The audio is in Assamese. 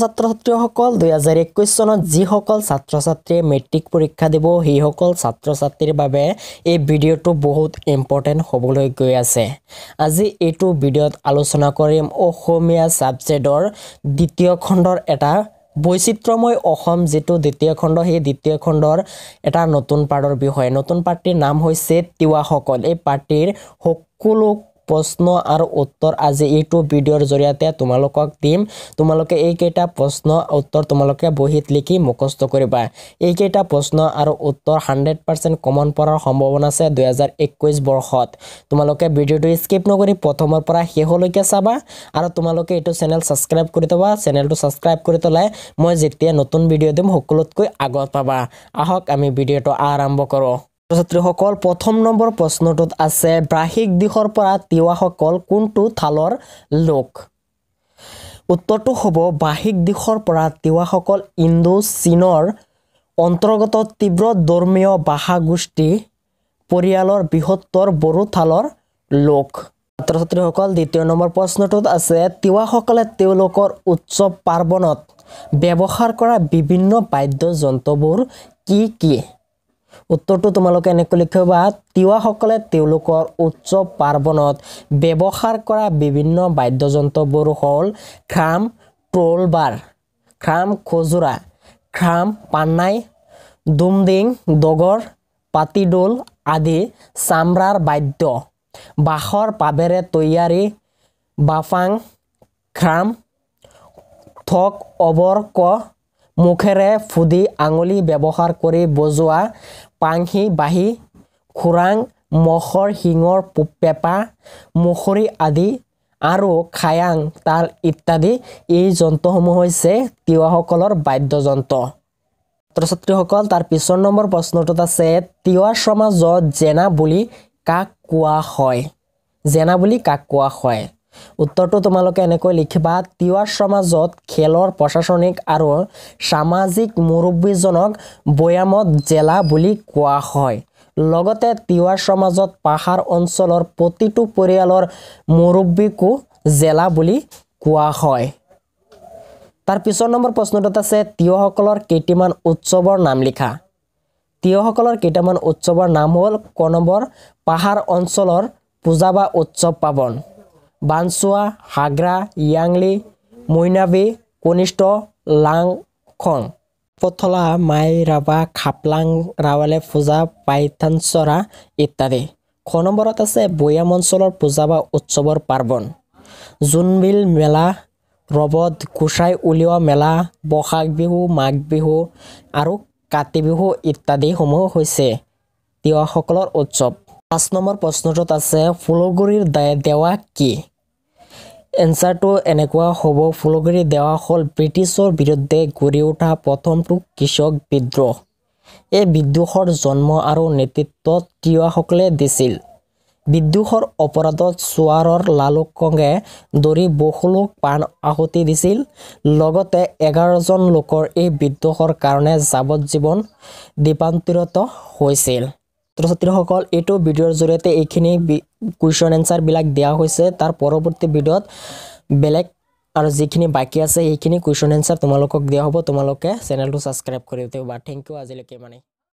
ছাত্ৰ ছাত্ৰীসকল দুহেজাৰ একৈছ চনত যিসকল ছাত্ৰ ছাত্ৰীয়ে মেট্ৰিক পৰীক্ষা দিব সেইসকল ছাত্ৰ ছাত্ৰীৰ বাবে এই ভিডিঅ'টো বহুত ইম্পৰ্টেণ্ট হ'বলৈ গৈ আছে আজি এইটো ভিডিঅ'ত আলোচনা কৰিম অসমীয়া ছাবজেক্টৰ দ্বিতীয় খণ্ডৰ এটা বৈচিত্ৰময় অসম যিটো দ্বিতীয় খণ্ড সেই দ্বিতীয় খণ্ডৰ এটা নতুন পাৰ্টৰ বিষয় নতুন পাৰ্টীৰ নাম হৈছে তিৱাসকল এই পাৰ্টীৰ সকলো প্রশ্ন আর উত্তর আজি ইউটিউব ভিডিওর জড়িয়ে তোমালক দিম তোমালকে এইকটা প্রশ্ন উত্তর তোমালকে বহিত লিখি মুখস্থ করবা এইকটা প্রশ্ন আর উত্তর হান্ড্রেড পার্সেন্ট কমন পড়ার সম্ভাবনা আছে দুই হাজার একুশ বর্ষত তোমালকে ভিডিওটি স্কিপ নকরি প্রথমের পর শেষলক চাবা আর তোমালকে এই চ্যানেল সাবস্ক্রাইব করে দেবা চ্যানেল সাবস্ক্রাইব করে তোলায় মই যেতিয়া নতুন ভিডিও দিম সকলতক আগত পাবা আহক আমি ভিডিওটা আরম্ভ করো ছাত্ৰীসকল প্ৰথম নম্বৰ প্ৰশ্নটোত আছে ব্ৰাহিক দিশৰ পৰা তিৱাসকল কোনটো থালৰ লোক উত্তৰটো হ'ব বাহিক দিশৰ পৰা তিৱাসকল ইণ্ডো চীনৰ অন্তৰ্গত তীব্ৰ ধৰ্মীয় ভাষা গোষ্ঠী পৰিয়ালৰ বৃহত্তৰ বড়ো থালৰ লোক ছাত্ৰ ছাত্ৰীসকল দ্বিতীয় নম্বৰ প্ৰশ্নটোত আছে তিৱাসকলে তেওঁলোকৰ উৎসৱ পাৰ্বণত ব্যৱহাৰ কৰা বিভিন্ন বাদ্য বাদ্যযন্ত্ৰবোৰ কি কি উত্তৰটো তোমালোকে এনেকৈ লিখিবা তিৱাসকলে তেওঁলোকৰ উৎসৱ পাৰ্বণত ব্যৱহাৰ কৰা বিভিন্ন বাদ্যযন্ত্ৰবোৰ হ'ল খাম ট্ৰলবাৰ খাম খজুৰা খাম পান্নাই ডুমডিং দগৰ পাতিডোল আদি চামৰাৰ বাদ্য বাঁহৰ পাবেৰে তৈয়াৰী বাফাং খাম থক অবৰ্ক মুখেৰে ফুদি আঙুলি ব্যৱহাৰ কৰি বজোৱা পাংহি বাঁহী খুৰাং মহৰ শিঙৰ পেঁপা মুখৰি আদি আৰু খায়াং তাল ইত্যাদি এই যন্ত্ৰসমূহ হৈছে তিৱাসকলৰ বাদ্যযন্ত্ৰ ছাত্ৰ ছাত্ৰীসকল তাৰ পিছৰ নম্বৰ প্ৰশ্নটোত আছে তিৱা সমাজত জেনা বুলি কাক কোৱা হয় জেনা বুলি কাক কোৱা হয় উত্তৰটো তোমালোকে এনেকৈ লিখিবা তিৱাৰ সমাজত খেলৰ প্ৰশাসনিক আৰু সামাজিক মুৰব্বীজনক বৈয়ামত জেলা বুলি কোৱা হয় লগতে তিৱাৰ সমাজত পাহাৰ অঞ্চলৰ প্ৰতিটো পৰিয়ালৰ মুৰব্বীকো জেলা বুলি কোৱা হয় তাৰ পিছৰ নম্বৰ প্ৰশ্নটোত আছে তিয়সকলৰ কেইটিমান উৎসৱৰ নাম লিখা তিয়সকলৰ কেইটামান উৎসৱৰ নাম হ'ল কণবৰ পাহাৰ অঞ্চলৰ পূজা বা উৎসৱ পাৱন বানসুয়া হাগ্ৰা য়াংলি মৈনাবি কনিষ্ঠ লাংখং পথলা মাই ৰাভা খাপলাং ৰাৱালে পূজা পাইথানচৰা ইত্যাদি খ নম্বৰত আছে বৈয়াম অঞ্চলৰ পূজা বা উৎসৱৰ পাৰ্বণ জোনবিল মেলা ৰবত গুচাই উলিওৱা মেলা বহাগ বিহু মাঘ বিহু আৰু কাতি বিহু ইত্যাদিসমূহ হৈছে তিৱাসকলৰ উৎসৱ পাঁচ নম্বৰ প্ৰশ্নটোত আছে ফুলগুৰিৰ দেৱা কি এনচাৰটো এনেকুৱা হ'ব ফুলগুৰি দেৱা হ'ল ব্ৰিটিছৰ বিৰুদ্ধে গঢ়ি উঠা প্ৰথমটো কৃষক বিদ্ৰোহ এই বিদ্ৰোহৰ জন্ম আৰু নেতৃত্বত তিৱাসকলে দিছিল বিদ্ৰোহৰ অপৰাধত চোৱাৰৰ লালুক কংগে দৰি বহু লোক প্ৰাণ আহুতি দিছিল লগতে এঘাৰজন লোকৰ এই বিদ্ৰোহৰ কাৰণে যাৱজ্জীৱন দ্বীপান্তৰিত হৈছিল ছাত্ৰ ছাত্ৰীসকল এইটো ভিডিঅ'ৰ জৰিয়তে এইখিনি কুয়েশন এনসাৰ বিলাক দেওয়া হয়েছে তাৰ পৰবৰ্তী ভিডিওত বেলেগ আৰু যিখিনি বাকী আছে সেইখিনি কুৱেশ্যন এনচাৰ তোমালোকক দিয়া হব তোমালোকে চেনেলটো ছাবস্ক্ৰাইব কৰি দিবা থেংক ইউ আজিলৈকে মানে